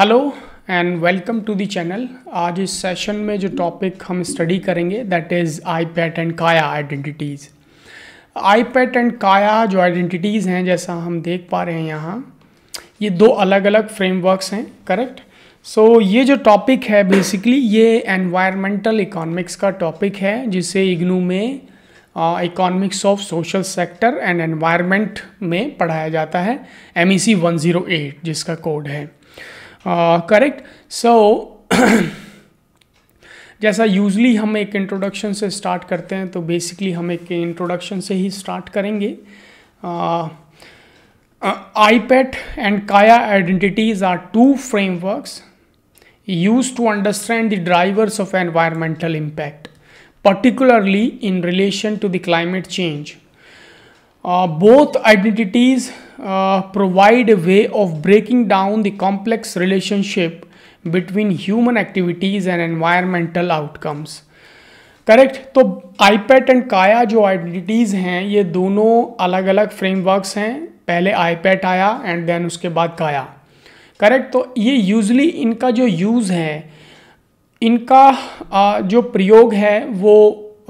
Hello and welcome to the channel आज इस session में जो टॉपिक हम स्टडी करेंगे that is IPAT and Kaya identities IPAT and Kaya जो आइडेंटिटीज़ हैं जैसा हम देख पा रहे हैं यहाँ ये दो अलग अलग फ्रेमवर्क्स हैं करेक्ट सो so, ये जो टॉपिक है बेसिकली ये एनवायरमेंटल इकोनॉमिक्स का टॉपिक है जिसे इग्नू में economics of social sector and environment में पढ़ाया जाता है M E C one zero eight जिसका कोड है करेक्ट सो जैसा यूजली हम एक इंट्रोडक्शन से स्टार्ट करते हैं तो बेसिकली हम एक इंट्रोडक्शन से ही स्टार्ट करेंगे IPAT and Kaya identities are two frameworks use to understand the drivers of environmental impact particularly in relation to the climate change both identities provide uh, provide a way of breaking down the complex relationship between human activities and environmental outcomes correct तो IPAT and Kaya जो identities हैं ये दोनों अलग अलग frameworks हैं पहले iPad आया एंड देन उसके बाद काया करेक्ट तो ये यूजली इनका जो यूज़ है इनका आ, uh, जो प्रयोग है वो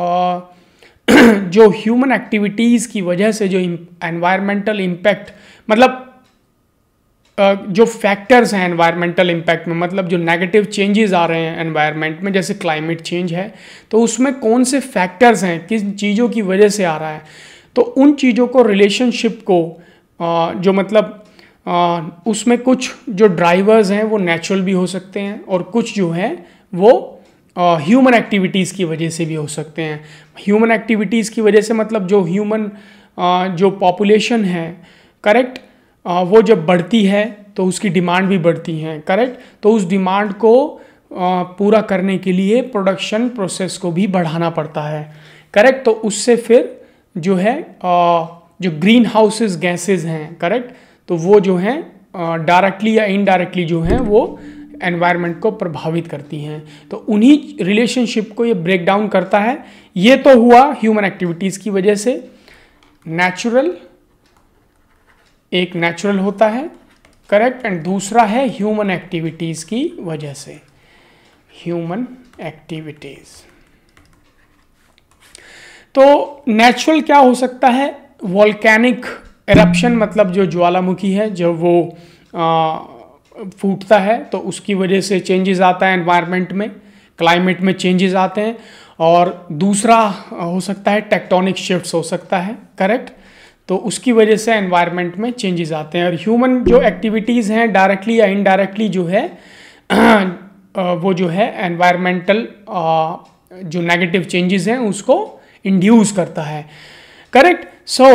आ, uh, जो ह्यूमन एक्टिविटीज़ की वजह से जो एनवायरमेंटल इम्पैक्ट मतलब जो फैक्टर्स हैं एनवायरमेंटल इम्पैक्ट में मतलब जो नेगेटिव चेंजेस आ रहे हैं एनवायरमेंट में जैसे क्लाइमेट चेंज है तो उसमें कौन से फैक्टर्स हैं किस चीज़ों की वजह से आ रहा है तो उन चीज़ों को रिलेशनशिप को जो मतलब उसमें कुछ जो ड्राइवर्स हैं वो नेचुरल भी हो सकते हैं और कुछ जो हैं वो ह्यूमन एक्टिविटीज़ की वजह से भी हो सकते हैं ह्यूमन एक्टिविटीज़ की वजह से मतलब जो ह्यूमन जो पॉपुलेशन है करेक्ट वो जब बढ़ती है तो उसकी डिमांड भी बढ़ती है करेक्ट तो उस डिमांड को पूरा करने के लिए प्रोडक्शन प्रोसेस को भी बढ़ाना पड़ता है करेक्ट तो उससे फिर जो है जो ग्रीन हाउसेज गैसेज हैं करेक्ट तो वो जो हैं डायरेक्टली या इनडायरेक्टली जो हैं वो एनवायरनमेंट को प्रभावित करती हैं तो उन्हीं रिलेशनशिप को ये ब्रेक डाउन करता है ये तो हुआ ह्यूमन एक्टिविटीज़ की वजह से नेचुरल एक नेचुरल होता है करेक्ट एंड दूसरा है ह्यूमन एक्टिविटीज़ की वजह से ह्यूमन एक्टिविटीज़ तो नेचुरल क्या हो सकता है वॉल्केनिक एरप्शन मतलब जो ज्वालामुखी है जब वो फूटता है तो उसकी वजह से चेंजेस आता है एनवायरनमेंट में क्लाइमेट में चेंजेस आते हैं और दूसरा हो सकता है टेक्टोनिक शिफ्ट्स हो सकता है करेक्ट तो उसकी वजह से एनवायरनमेंट में चेंजेस आते हैं और ह्यूमन जो एक्टिविटीज़ हैं डायरेक्टली या इनडायरेक्टली जो है वो जो है एनवायरमेंटल जो नेगेटिव चेंजेस हैं उसको इंड्यूस करता है correct so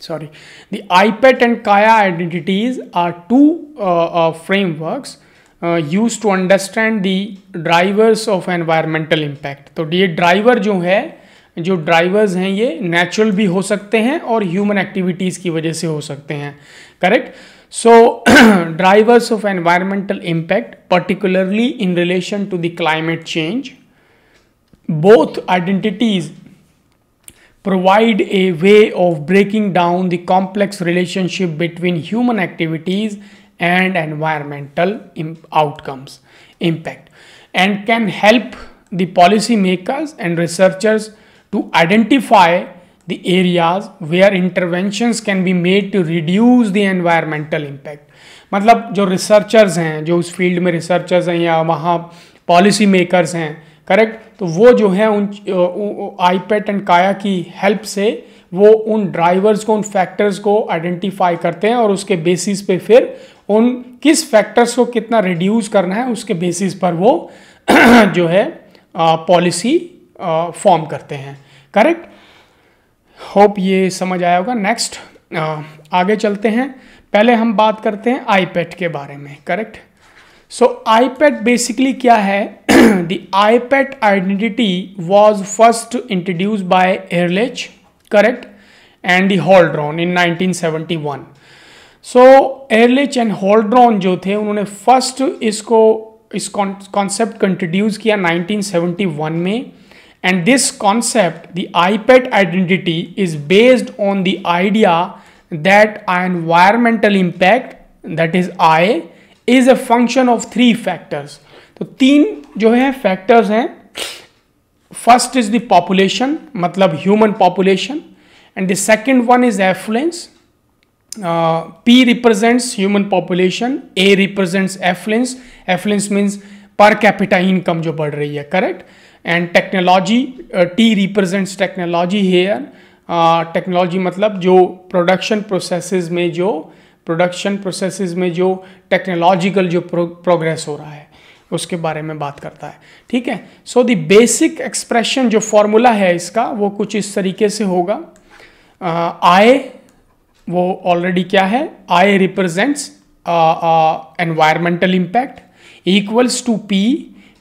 sorry the IPAT and Kaya identities are two frameworks use to understand the drivers of environmental impact तो ये ड्राइवर जो है जो ड्राइवर्स हैं ये नेचुरल भी हो सकते हैं और ह्यूमन एक्टिविटीज़ की वजह से हो सकते हैं correct so drivers of environmental impact particularly in relation to the climate change both identities provide a way of breaking down the complex relationship between human activities and environmental imp outcomes impact and can help the policymakers and researchers to identify the areas where interventions can be made to reduce the environmental impact मतलब जो researchers हैं जो उस field में researchers हैं या वहाँ policy makers हैं करेक्ट तो वो जो है उन आई पैट एंड काया की हेल्प से वो उन ड्राइवर्स को उन फैक्टर्स को आइडेंटिफाई करते हैं और उसके बेसिस पे फिर उन किस फैक्टर्स को कितना रिड्यूस करना है उसके बेसिस पर वो जो है पॉलिसी फॉर्म करते हैं करेक्ट होप ये समझ आया होगा नेक्स्ट आगे चलते हैं पहले हम बात करते हैं आईपैड के बारे में करेक्ट सो आईपैड बेसिकली क्या है the IPAT identity was first introduce by Ehrlich correct and the Holdren in 1971 so Ehrlich and Holdren जो थे उन्होंने फर्स्ट इसको इस कॉन्सेप्ट को इंट्रोड्यूस किया 1971 में And this concept, the IPET identity, is based on the idea that environmental impact, that is I, is a function of three factors तो तीन जो है फैक्टर्स हैं फर्स्ट इज द पॉपुलेशन मतलब human population and the second one is affluence P represents human population A represents affluence affluence means per capita income जो बढ़ रही है correct and technology T represents technology here technology मतलब जो production processes में जो production processes में जो टेक्नोलॉजिकल जो प्रोग्रेस हो रहा है उसके बारे में बात करता है ठीक है सो द बेसिक एक्सप्रेशन जो फॉर्मूला है इसका वो कुछ इस तरीके से होगा आय uh, वो ऑलरेडी क्या है I represents environmental impact equals to P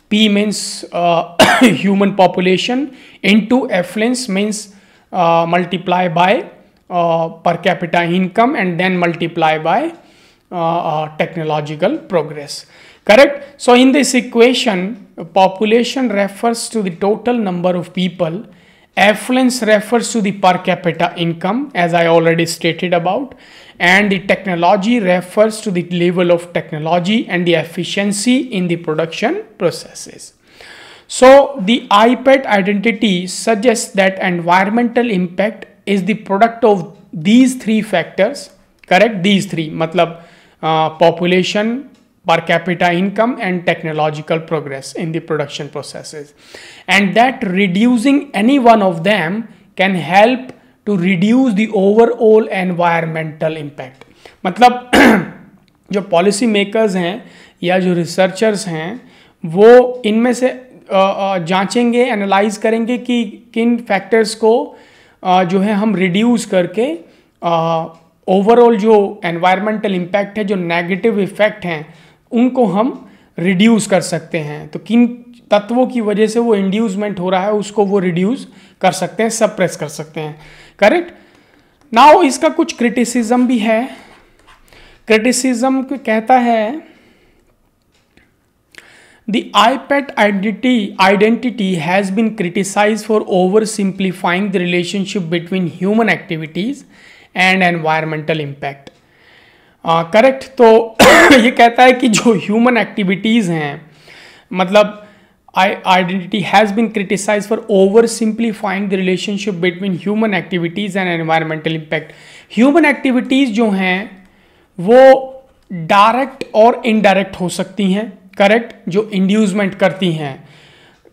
P means uh, human population into affluence means uh, multiply by uh, per capita income and then multiply by uh, uh, technological progress. Correct? So, in this equation population refers to the total number of people affluence refers to the per capita income as i already stated about and the technology refers to the level of technology and the efficiency in the production processes so the ipad identity suggests that environmental impact is the product of these three factors correct these three matlab uh, population per capita income and technological progress in the production processes and that reducing any one of them can help to reduce the overall environmental impact मतलब जो policy makers हैं या जो researchers हैं वो इनमें से जांचेंगे एनालाइज करेंगे कि किन फैक्टर्स को जो है हम रिड्यूस करके ओवरऑल जो एनवायरमेंटल इम्पैक्ट है जो नेगेटिव इफेक्ट हैं उनको हम रिड्यूस कर सकते हैं तो किन तत्वों की वजह से वो इंड्यूसमेंट हो रहा है उसको वो रिड्यूस कर सकते हैं सब प्रेस कर सकते हैं करेक्ट नाउ इसका कुछ क्रिटिसिज्म भी है क्रिटिसिज्म कहता है the I IPAT identity identity has been criticize for over simplifying the relationship between human activities and environmental impact correct तो ये कहता है कि जो ह्यूमन एक्टिविटीज़ हैं मतलब identity has been criticize for over simplifying the relationship between human activities and environmental impact human activities जो हैं वो डायरेक्ट और इनडायरेक्ट हो सकती हैं करेक्ट जो इंड्यूसमेंट करती हैं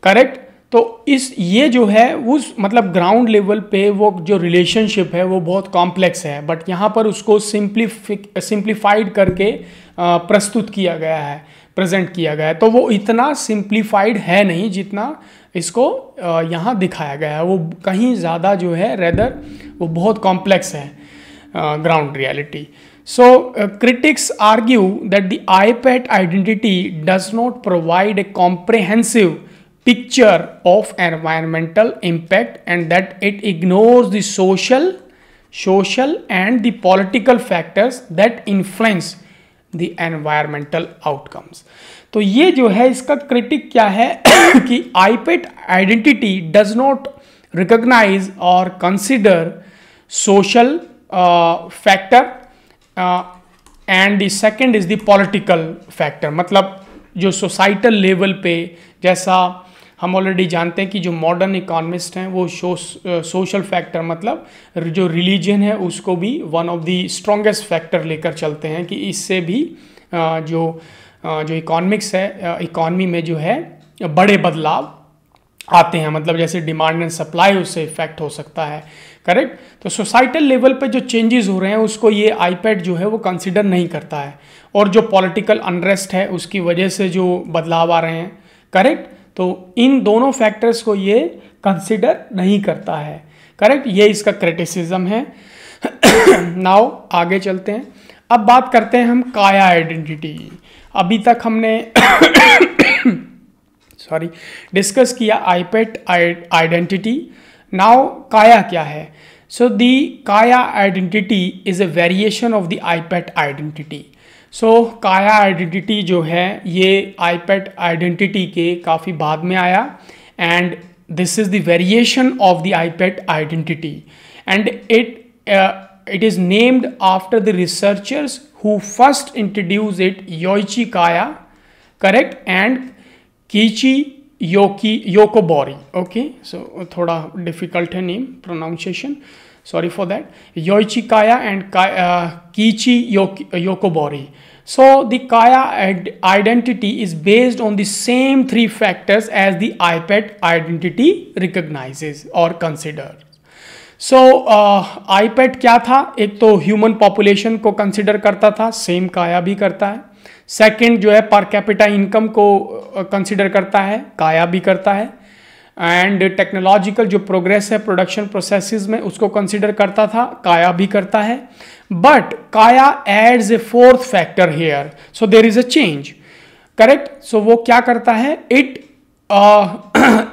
करेक्ट तो इस ये जो है उस मतलब ग्राउंड लेवल पे वो जो रिलेशनशिप है वो बहुत कॉम्प्लेक्स है बट यहाँ पर उसको सिंप्लीफिक सिंप्लीफाइड करके प्रस्तुत किया गया है प्रेजेंट किया गया है तो वो इतना सिंप्लीफाइड है नहीं जितना इसको यहाँ दिखाया गया है वो कहीं ज़्यादा जो है रेदर वो बहुत कॉम्प्लेक्स है ground reality so critics argue that the IPAT identity does not provide a comprehensive picture of environmental impact and that it ignores the social social and the political factors that influence the environmental outcomes तो ये जो है इसका critic क्या है कि IPAT identity does not recognize और consider social factor and the second is the political factor मतलब जो सोसाइटल लेवल पे जैसा हम ऑलरेडी जानते हैं कि जो मॉडर्न इकोनमिस्ट हैं वो सोशल फैक्टर मतलब जो रिलीजन है उसको भी one of the strongest factor लेकर चलते हैं कि इससे भी जो जो इकोनॉमिक्स है इकॉनमी में जो है बड़े बदलाव आते हैं मतलब जैसे डिमांड एंड सप्लाई उससे इफेक्ट हो सकता है करेक्ट तो सोसाइटल लेवल पे जो चेंजेस हो रहे हैं उसको ये आईपैड जो है वो कंसिडर नहीं करता है और जो पॉलिटिकल अनरेस्ट है उसकी वजह से जो बदलाव आ रहे हैं करेक्ट तो इन दोनों फैक्टर्स को ये कंसिडर नहीं करता है करेक्ट ये इसका क्रिटिसिज्म है नाउ आगे चलते हैं अब बात करते हैं हम काया आइडेंटिटी अभी तक हमने सॉरी डिस्कस किया आईपेट आइडेंटिटी नाउ काया क्या है so the Kaya identity is a variation of the IPAT identity so so, Kaya identity जो है ये आईपैड आइडेंटिटी के काफ़ी बाद में आया and this is the variation of the IPAT identity and it it is named after the researchers who first introduce it Yoichi Kaya correct and Keiichi Yoki Yokobori okay so थोड़ा difficult है name pronunciation sorry for that, Yoichi Kaya and Kiichi Yokobori. So the Kaya identity is based on the same three factors as the iPad identity recognizes or considers. So IPAT क्या था एक तो human population को consider करता था same काया भी करता है सेकंड जो है पर कैपिटा इनकम को कंसिडर करता है काया भी करता है एंड टेक्नोलॉजिकल जो प्रोग्रेस है प्रोडक्शन प्रोसेस में उसको कंसिडर करता था काया भी करता है but Kaya adds a fourth factor here so there is a change correct so वो क्या करता है it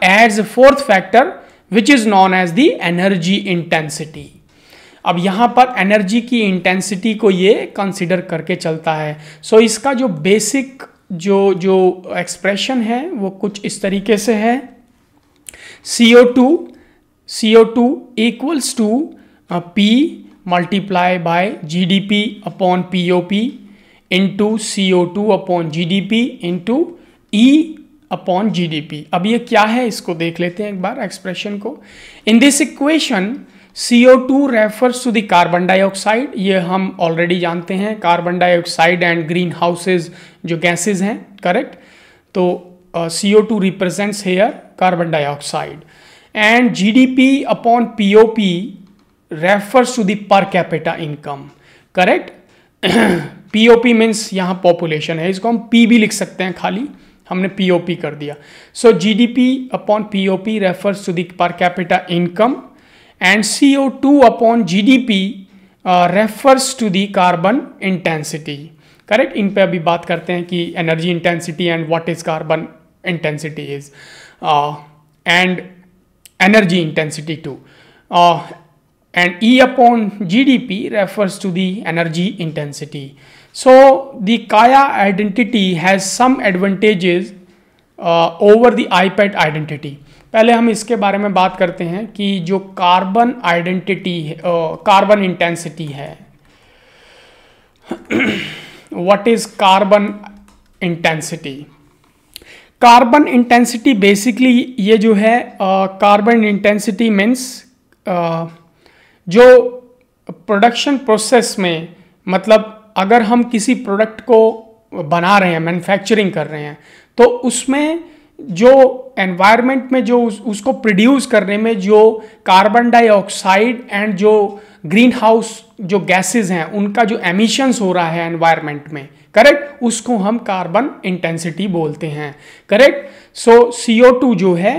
adds a fourth factor which is known as the energy intensity अब यहाँ पर एनर्जी की इंटेंसिटी को ये कंसिडर करके चलता है सो so इसका जो बेसिक जो जो एक्सप्रेशन है वो कुछ इस तरीके से है CO2 CO2 equals to uh, P multiplied by GDP upon POP into CO2 upon GDP into E upon P अब ये क्या है इसको देख लेते हैं एक बार एक्सप्रेशन को in this equation CO2 refers to the carbon dioxide ये हम ऑलरेडी जानते हैं carbon dioxide and green houses जो गैसेज हैं करेक्ट तो C O two represents here carbon dioxide. And GDP upon POP refers to the per capita income. Correct? P means यहाँ population है इसको हम पी भी लिख सकते हैं खाली हमने पी कर दिया so G D P upon P O P refers to per capita income and C O two upon G D P refers to the carbon intensity correct इन पर अभी बात करते हैं कि energy intensity and what is carbon intensity is uh, and energy intensity too. Uh, and E upon GDP refers to the energy intensity. So the Kaya identity has some advantages uh, over the ipad identity पहले हम इसके बारे में बात करते हैं कि जो कार्बन आइडेंटिटी कार्बन इंटेंसिटी है what is carbon intensity carbon intensity basically ये जो है कार्बन इंटेंसिटी मीन्स जो प्रोडक्शन प्रोसेस में मतलब अगर हम किसी प्रोडक्ट को बना रहे हैं मैन्युफैक्चरिंग कर रहे हैं तो उसमें जो एनवायरनमेंट में जो उस, उसको प्रोड्यूस करने में जो कार्बन डाइऑक्साइड एंड जो ग्रीन हाउस जो गैसेस हैं उनका जो एमिशंस हो रहा है एनवायरनमेंट में करेक्ट उसको हम कार्बन इंटेंसिटी बोलते हैं correct so C O to जो है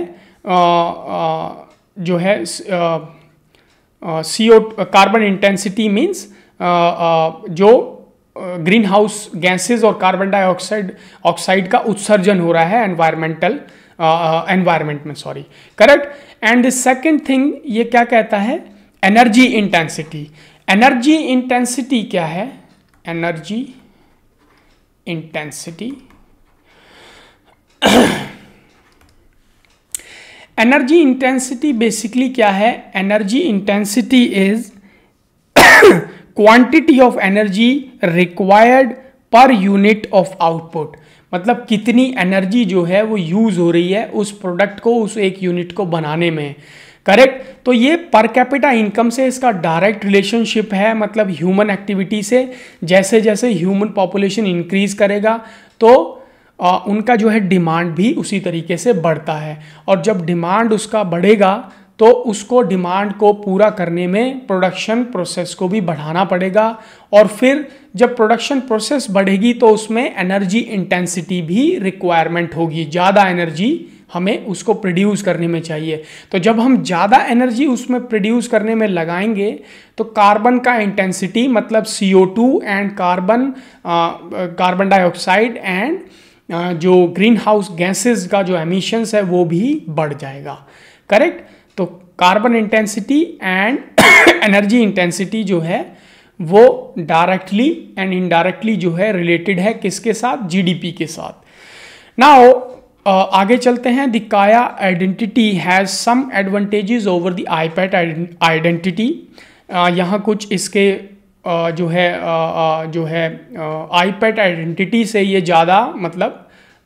आ, आ, जो है C O carbon intensity means जो ग्रीन हाउस गैसेज और कार्बन डाइऑक्साइड ऑक्साइड का उत्सर्जन हो रहा है एनवायरमेंटल एनवायरमेंट में sorry correct and the second thing ये क्या कहता है एनर्जी इंटेंसिटी एनर्जी इंटेंसिटी क्या है energy intensity energy intensity basically क्या है energy intensity is quantity of energy required per unit of output मतलब कितनी एनर्जी जो है वो यूज हो रही है उस प्रोडक्ट को उस एक यूनिट को बनाने में करेक्ट तो ये पर कैपिटा इनकम से इसका डायरेक्ट रिलेशनशिप है मतलब ह्यूमन एक्टिविटी से जैसे जैसे ह्यूमन पॉपुलेशन इंक्रीज करेगा तो आ, उनका जो है डिमांड भी उसी तरीके से बढ़ता है और जब डिमांड उसका बढ़ेगा तो उसको डिमांड को पूरा करने में प्रोडक्शन प्रोसेस को भी बढ़ाना पड़ेगा और फिर जब प्रोडक्शन प्रोसेस बढ़ेगी तो उसमें एनर्जी इंटेंसिटी भी रिक्वायरमेंट होगी ज़्यादा एनर्जी हमें उसको प्रोड्यूस करने में चाहिए तो जब हम ज़्यादा एनर्जी उसमें प्रोड्यूस करने में लगाएंगे तो कार्बन का इंटेंसिटी मतलब C and carbon carbon dioxide and जो ग्रीन हाउस गैसेज का जो एमिशंस है वो भी बढ़ जाएगा करेक्ट तो carbon intensity and energy intensity जो है वो डायरेक्टली एंड इनडायरेक्टली जो है रिलेटेड है किसके साथ जीडीपी के साथ नाउ Uh, आगे चलते हैं the Kaya identity has some advantages over the IPAT identity यहाँ कुछ इसके uh, जो है uh, uh जो है आईपैड uh, आइडेंटिटी से ये ज़्यादा मतलब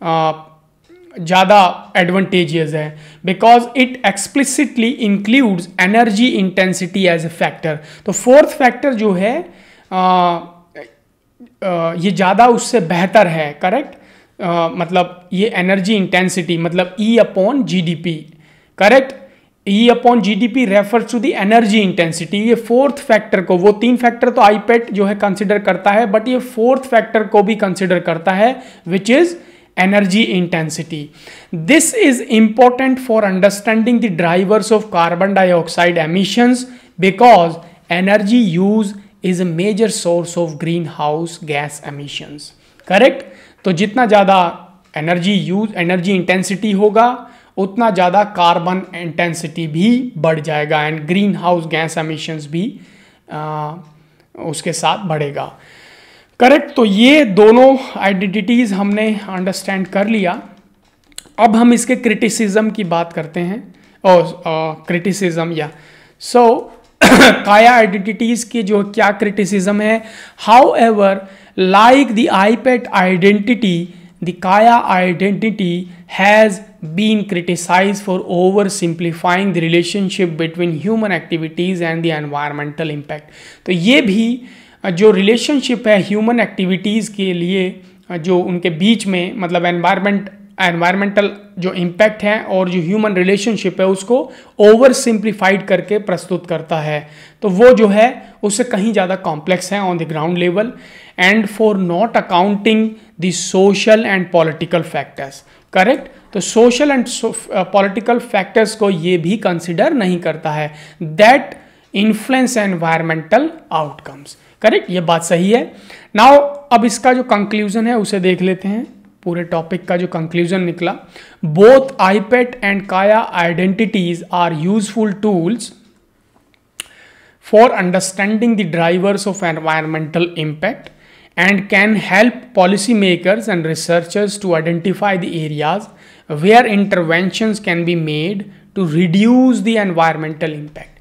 uh, ज़्यादा एडवांटेजियस है because it explicitly includes energy intensity as a factor तो फोर्थ फैक्टर जो है ये ज़्यादा उससे बेहतर है करेक्ट आ, मतलब ये एनर्जी इंटेंसिटी मतलब E upon GDP correct E upon G D P refer to the energy intensity ये फोर्थ फैक्टर को वो तीन फैक्टर तो आईपेट जो है कंसिडर करता है बट ये फोर्थ फैक्टर को भी कंसिडर करता है which is energy intensity this is important for understanding the drivers of carbon dioxide emissions because energy use is a major source of greenhouse gas emissions correct तो जितना ज़्यादा energy use energy intensity होगा उतना ज़्यादा carbon intensity भी बढ़ जाएगा and greenhouse gas emissions भी आ, उसके साथ बढ़ेगा करेक्ट तो ये दोनों आइडेंटिटीज़ हमने अंडरस्टैंड कर लिया अब हम इसके क्रिटिसिज्म की बात करते हैं और क्रिटिसिज्म या सो काया आइडेंटिटीज़ की जो क्या क्रिटिसिज्म है however like the ipad identity the kaya identity has been criticized for oversimplifying the relationship between human activities and the environmental impact तो ये भी जो रिलेशनशिप है ह्यूमन एक्टिविटीज़ के लिए जो उनके बीच में मतलब एनवायरमेंट एनवायरमेंटल जो इम्पैक्ट है और जो ह्यूमन रिलेशनशिप है उसको ओवर सिंप्लीफाइड करके प्रस्तुत करता है तो वो जो है उससे कहीं ज़्यादा कॉम्प्लेक्स है on the ground level and for not accounting the social and political factors correct तो सोशल एंड पॉलिटिकल फैक्टर्स को ये भी कंसिडर नहीं करता है that influence environmental outcomes correct ये बात सही है नाउ अब इसका जो कंक्लूजन है उसे देख लेते हैं पूरे टॉपिक का जो कंक्लूजन निकला both IPAT and Kaya identities are useful tools for understanding the drivers of environmental impact and can help policy makers and researchers to identify the areas where intervention can be made to reduce the environmental impact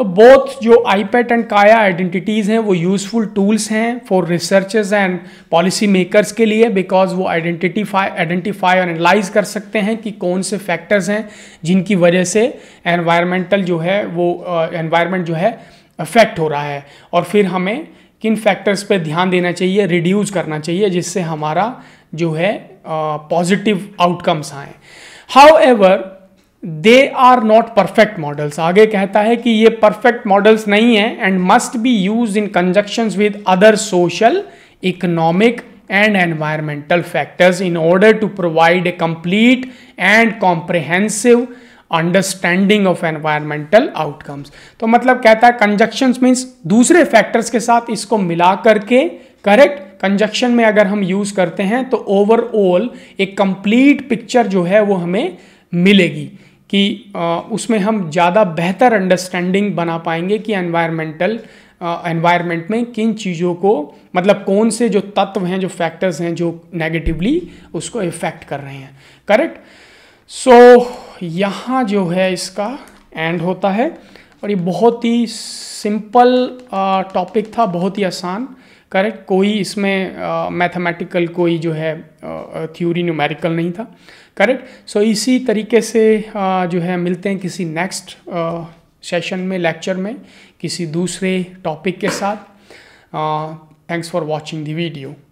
तो both जो IPAT and Kaya identities हैं वो useful tools हैं for researchers and policy makers के लिए because वो आइडेंटिटीफाई identify और analyse कर सकते हैं कि कौन से फैक्टर्स हैं जिनकी वजह से एनवायरमेंटल जो है वो एनवायरमेंट uh, जो है अफेक्ट हो रहा है और फिर हमें किन फैक्टर्स पे ध्यान देना चाहिए रिड्यूस करना चाहिए जिससे हमारा जो है पॉजिटिव आउटकम्स आएँ however they are not perfect models आगे कहता है कि ये परफेक्ट मॉडल्स नहीं है and must be use in conjunction with other social economic and environmental factors in order to provide a complete and comprehensive understanding of environmental outcomes तो मतलब कहता है कंजक्शन मीन्स दूसरे फैक्टर्स के साथ इसको मिला करके करेक्ट कंजक्शन में अगर हम यूज करते हैं तो ओवरऑल एक कंप्लीट पिक्चर जो है वो हमें मिलेगी कि उसमें हम ज़्यादा बेहतर अंडरस्टैंडिंग बना पाएंगे कि एनवायरमेंटल एनवायरमेंट में किन चीज़ों को मतलब कौन से जो तत्व हैं जो फैक्टर्स हैं जो नेगेटिवली उसको इफेक्ट कर रहे हैं करेक्ट सो so, यहाँ जो है इसका एंड होता है और ये बहुत ही सिंपल टॉपिक था बहुत ही आसान करेक्ट कोई इसमें मैथमेटिकल uh, कोई जो है थ्योरी न्यूमेरिकल नहीं था करेक्ट सो so, इसी तरीके से जो है मिलते हैं किसी नेक्स्ट सेशन में लेक्चर में किसी दूसरे टॉपिक के साथ thanks for watching video video